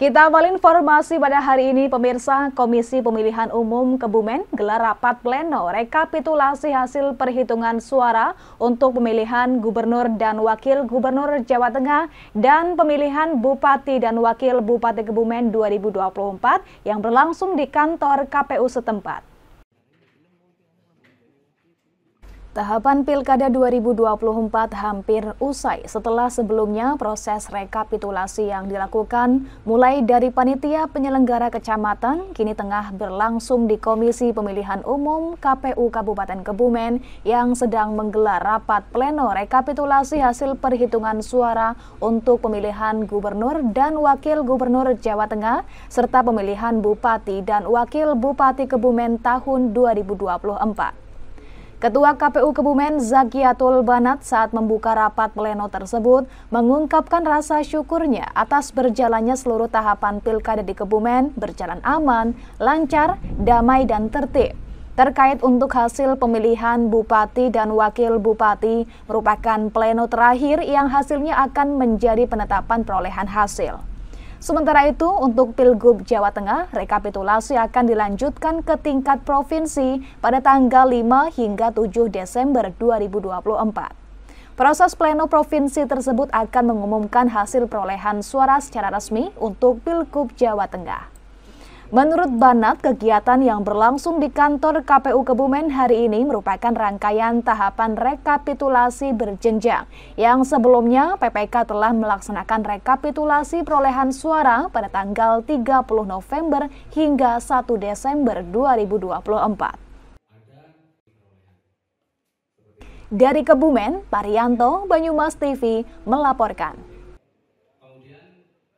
Kita awal informasi pada hari ini, pemirsa Komisi Pemilihan Umum Kebumen gelar rapat pleno rekapitulasi hasil perhitungan suara untuk pemilihan gubernur dan wakil gubernur Jawa Tengah dan pemilihan bupati dan wakil bupati Kebumen 2024 yang berlangsung di kantor KPU setempat. Tahapan Pilkada 2024 hampir usai setelah sebelumnya proses rekapitulasi yang dilakukan mulai dari panitia penyelenggara kecamatan kini tengah berlangsung di Komisi Pemilihan Umum KPU Kabupaten Kebumen yang sedang menggelar rapat pleno rekapitulasi hasil perhitungan suara untuk pemilihan gubernur dan wakil gubernur Jawa Tengah serta pemilihan bupati dan wakil bupati Kebumen tahun 2024. Ketua KPU Kebumen Zakiatul Banat saat membuka rapat pleno tersebut mengungkapkan rasa syukurnya atas berjalannya seluruh tahapan pilkada di Kebumen berjalan aman, lancar, damai dan tertib. Terkait untuk hasil pemilihan bupati dan wakil bupati merupakan pleno terakhir yang hasilnya akan menjadi penetapan perolehan hasil. Sementara itu, untuk Pilgub Jawa Tengah, rekapitulasi akan dilanjutkan ke tingkat provinsi pada tanggal 5 hingga 7 Desember 2024. Proses pleno provinsi tersebut akan mengumumkan hasil perolehan suara secara resmi untuk Pilgub Jawa Tengah. Menurut Banat, kegiatan yang berlangsung di kantor KPU Kebumen hari ini merupakan rangkaian tahapan rekapitulasi berjenjang yang sebelumnya PPK telah melaksanakan rekapitulasi perolehan suara pada tanggal 30 November hingga 1 Desember 2024. Dari Kebumen, Parianto, Banyumas TV melaporkan.